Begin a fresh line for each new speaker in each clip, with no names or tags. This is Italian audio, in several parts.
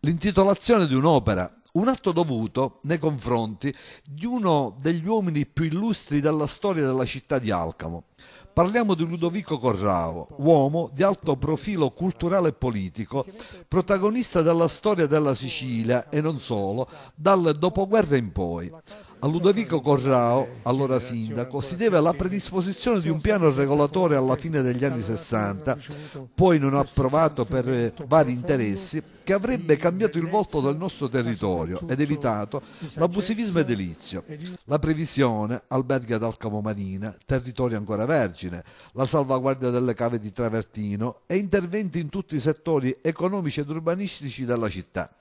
l'intitolazione di un'opera, un atto dovuto nei confronti di uno degli uomini più illustri della storia della città di Alcamo. Parliamo di Ludovico Corrao, uomo di alto profilo culturale e politico, protagonista della storia della Sicilia e non solo, dal dopoguerra in poi. A Ludovico Corrao, allora sindaco, si deve la predisposizione di un piano regolatore alla fine degli anni 60, poi non approvato per vari interessi, che avrebbe cambiato il volto del nostro territorio ed evitato l'abusivismo edilizio, la previsione, alberghi ad Alcamomarina, territorio ancora vergine, la salvaguardia delle cave di Travertino e interventi in tutti i settori economici ed urbanistici della città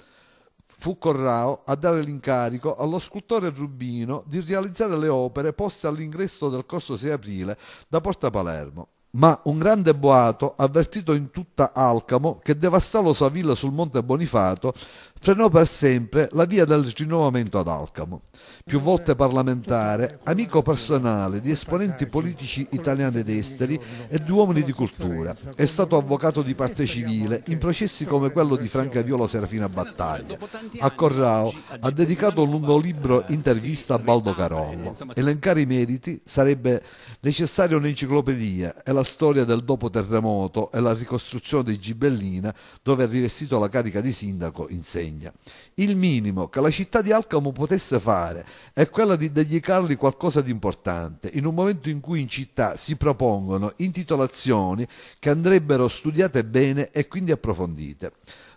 fu Corrao a dare l'incarico allo scultore Rubino di realizzare le opere poste all'ingresso del corso 6 aprile da Porta Palermo ma un grande boato, avvertito in tutta Alcamo, che devastò la sua villa sul Monte Bonifato, frenò per sempre la via del rinnovamento ad Alcamo. Più volte parlamentare, amico personale di esponenti politici italiani ed esteri e di uomini di cultura, è stato avvocato di parte civile in processi come quello di Franca Viola Serafina Battaglia. A Corrao ha dedicato un lungo libro intervista a Baldo Carollo. Elencare i meriti sarebbe necessario un'enciclopedia e la la storia del dopo terremoto e la ricostruzione di Gibellina, dove ha rivestito la carica di sindaco, insegna. Il minimo che la città di Alcamo potesse fare è quella di dedicargli qualcosa di importante, in un momento in cui in città si propongono intitolazioni che andrebbero studiate bene e quindi approfondite.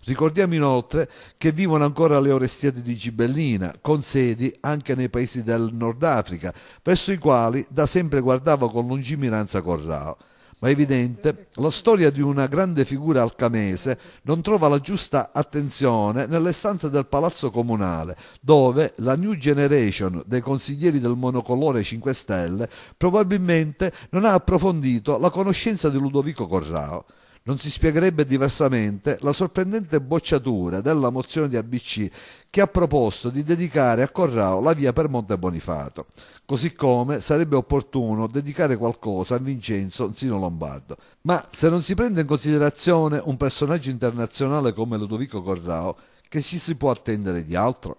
Ricordiamo inoltre che vivono ancora le Orestiate di Gibellina, con sedi anche nei paesi del Nord Africa, verso i quali da sempre guardava con lungimiranza Corrao ma è evidente, la storia di una grande figura alcamese non trova la giusta attenzione nelle stanze del palazzo comunale, dove la new generation dei consiglieri del monocolore 5 Stelle probabilmente non ha approfondito la conoscenza di Ludovico Corrao. Non si spiegherebbe diversamente la sorprendente bocciatura della mozione di ABC che ha proposto di dedicare a Corrao la via per Monte Bonifato, così come sarebbe opportuno dedicare qualcosa a Vincenzo Enzino Lombardo. Ma se non si prende in considerazione un personaggio internazionale come Ludovico Corrao, che ci si può attendere di altro?